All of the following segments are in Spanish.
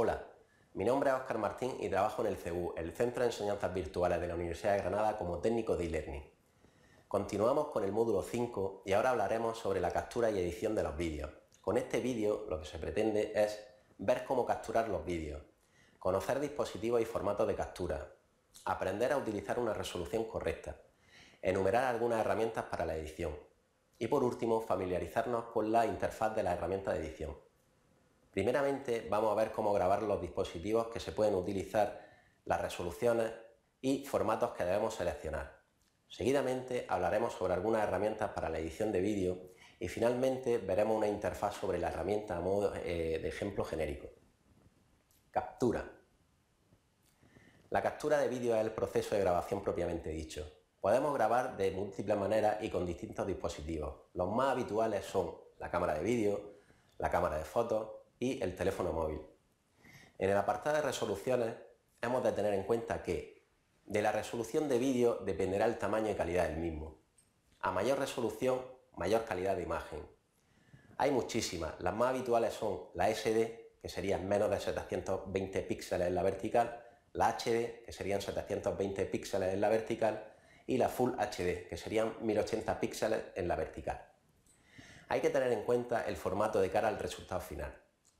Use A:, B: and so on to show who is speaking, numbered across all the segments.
A: Hola, mi nombre es Óscar Martín y trabajo en el CEU, el Centro de Enseñanzas Virtuales de la Universidad de Granada, como técnico de e-learning. Continuamos con el módulo 5 y ahora hablaremos sobre la captura y edición de los vídeos. Con este vídeo lo que se pretende es ver cómo capturar los vídeos, conocer dispositivos y formatos de captura, aprender a utilizar una resolución correcta, enumerar algunas herramientas para la edición y por último familiarizarnos con la interfaz de la herramienta de edición. Primeramente vamos a ver cómo grabar los dispositivos que se pueden utilizar, las resoluciones y formatos que debemos seleccionar. Seguidamente hablaremos sobre algunas herramientas para la edición de vídeo y finalmente veremos una interfaz sobre la herramienta a modo eh, de ejemplo genérico. Captura. La captura de vídeo es el proceso de grabación propiamente dicho. Podemos grabar de múltiples maneras y con distintos dispositivos. Los más habituales son la cámara de vídeo, la cámara de fotos, y el teléfono móvil. En el apartado de resoluciones hemos de tener en cuenta que de la resolución de vídeo dependerá el tamaño y calidad del mismo. A mayor resolución, mayor calidad de imagen. Hay muchísimas, las más habituales son la SD, que serían menos de 720 píxeles en la vertical, la HD, que serían 720 píxeles en la vertical, y la Full HD, que serían 1080 píxeles en la vertical. Hay que tener en cuenta el formato de cara al resultado final.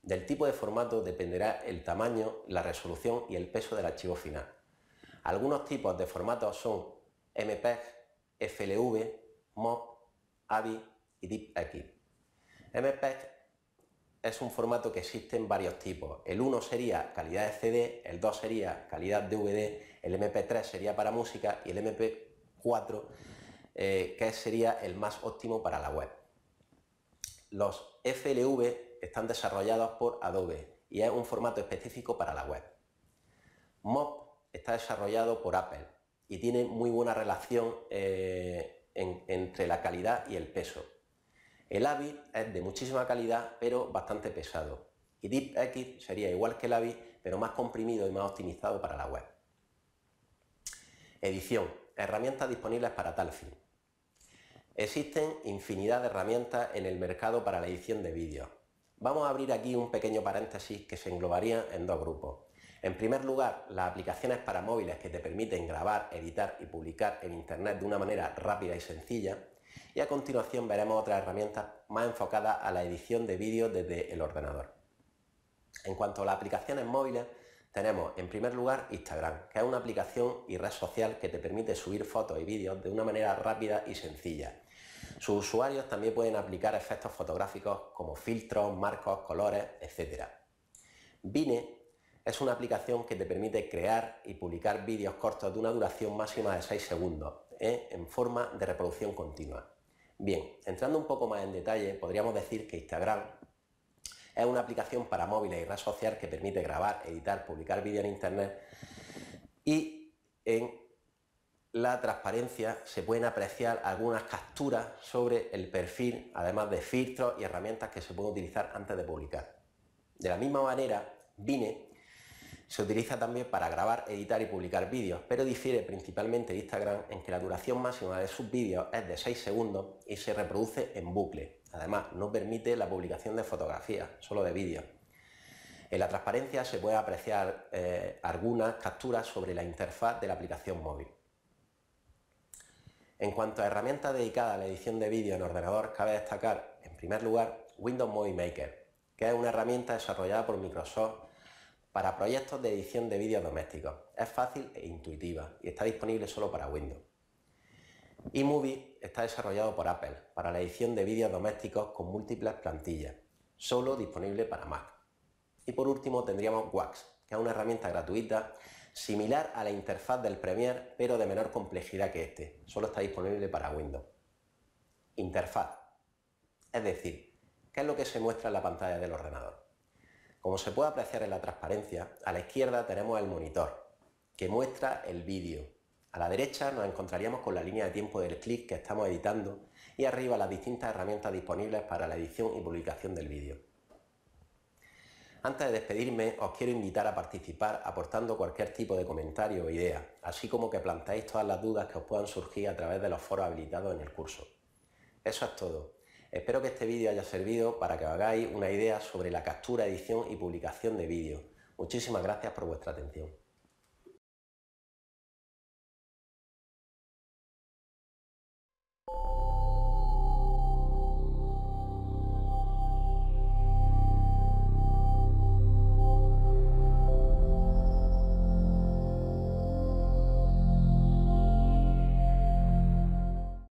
A: Del tipo de formato dependerá el tamaño, la resolución y el peso del archivo final. Algunos tipos de formatos son MPEG, FLV, MOV, AVI y DIPX. E MPEG es un formato que existe en varios tipos. El 1 sería calidad de CD, el 2 sería calidad DVD, el MP3 sería para música y el MP4 eh, que sería el más óptimo para la web. Los FLV están desarrollados por Adobe y es un formato específico para la web. Mob está desarrollado por Apple y tiene muy buena relación eh, entre la calidad y el peso. El AVI es de muchísima calidad pero bastante pesado y DeepX sería igual que el AVI pero más comprimido y más optimizado para la web. Edición. Herramientas disponibles para tal fin. Existen infinidad de herramientas en el mercado para la edición de vídeos Vamos a abrir aquí un pequeño paréntesis que se englobaría en dos grupos. En primer lugar, las aplicaciones para móviles que te permiten grabar, editar y publicar en Internet de una manera rápida y sencilla. Y a continuación veremos otras herramientas más enfocadas a la edición de vídeos desde el ordenador. En cuanto a las aplicaciones móviles, tenemos en primer lugar Instagram, que es una aplicación y red social que te permite subir fotos y vídeos de una manera rápida y sencilla. Sus usuarios también pueden aplicar efectos fotográficos como filtros, marcos, colores, etc. Vine es una aplicación que te permite crear y publicar vídeos cortos de una duración máxima de 6 segundos ¿eh? en forma de reproducción continua. Bien, entrando un poco más en detalle, podríamos decir que Instagram es una aplicación para móviles y redes sociales que permite grabar, editar, publicar vídeos en Internet y en la transparencia se pueden apreciar algunas capturas sobre el perfil, además de filtros y herramientas que se pueden utilizar antes de publicar. De la misma manera, Vine se utiliza también para grabar, editar y publicar vídeos, pero difiere principalmente de Instagram en que la duración máxima de sus vídeos es de 6 segundos y se reproduce en bucle. Además, no permite la publicación de fotografías, solo de vídeos. En la transparencia se puede apreciar eh, algunas capturas sobre la interfaz de la aplicación móvil. En cuanto a herramientas dedicadas a la edición de vídeo en ordenador, cabe destacar, en primer lugar, Windows Movie Maker, que es una herramienta desarrollada por Microsoft para proyectos de edición de vídeos domésticos. Es fácil e intuitiva y está disponible solo para Windows. eMovie está desarrollado por Apple para la edición de vídeos domésticos con múltiples plantillas, solo disponible para Mac. Y por último tendríamos Wax, que es una herramienta gratuita similar a la interfaz del Premiere, pero de menor complejidad que este. Solo está disponible para Windows. Interfaz. Es decir, ¿qué es lo que se muestra en la pantalla del ordenador? Como se puede apreciar en la transparencia, a la izquierda tenemos el monitor, que muestra el vídeo. A la derecha nos encontraríamos con la línea de tiempo del clic que estamos editando y arriba las distintas herramientas disponibles para la edición y publicación del vídeo. Antes de despedirme, os quiero invitar a participar aportando cualquier tipo de comentario o idea, así como que plantáis todas las dudas que os puedan surgir a través de los foros habilitados en el curso. Eso es todo. Espero que este vídeo haya servido para que os hagáis una idea sobre la captura, edición y publicación de vídeos. Muchísimas gracias por vuestra atención.